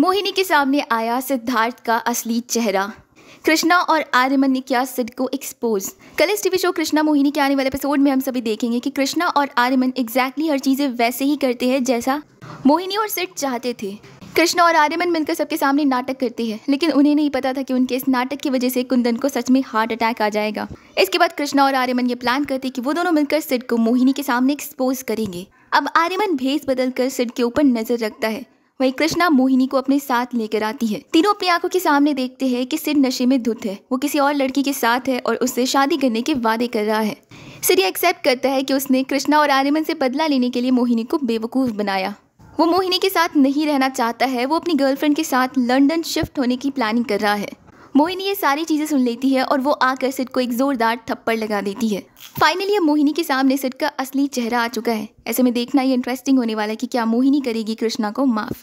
मोहिनी के सामने आया सिद्धार्थ का असली चेहरा कृष्णा और आर्यमन ने किया सिड को एक्सपोज कल इस टीवी शो कृष्णा मोहिनी के आने वाले एपिसोड में हम सभी देखेंगे कि कृष्णा और आर्यमन एग्जैक्टली हर चीज़ें वैसे ही करते हैं जैसा मोहिनी और सिड चाहते थे कृष्णा और आर्यमन मिलकर सबके सामने नाटक करते है लेकिन उन्हें नहीं पता था कि उनके इस नाटक की वजह से कुंदन को सच में हार्ट अटैक आ जाएगा इसके बाद कृष्णा और आर्यमन ये प्लान करते कि वो दोनों मिलकर सिड को मोहिनी के सामने एक्सपोज करेंगे अब आर्यमन भेस बदल कर सिड के ऊपर नजर रखता है वहीं कृष्णा मोहिनी को अपने साथ लेकर आती है तीनों अपनी आंखों के सामने देखते हैं कि सिर नशे में धुत है वो किसी और लड़की के साथ है और उससे शादी करने के वादे कर रहा है सिर एक्सेप्ट करता है कि उसने कृष्णा और आर्यमन से बदला लेने के लिए मोहिनी को बेवकूफ़ बनाया वो मोहिनी के साथ नहीं रहना चाहता है वो अपनी गर्लफ्रेंड के साथ लंदन शिफ्ट होने की प्लानिंग कर रहा है मोहिनी ये सारी चीज़ें सुन लेती है और वो आकर सिट को एक ज़ोरदार थप्पड़ लगा देती है फाइनली अब मोहिनी के सामने सिट का असली चेहरा आ चुका है ऐसे में देखना ये इंटरेस्टिंग होने वाला है कि क्या मोहिनी करेगी कृष्णा को माफ़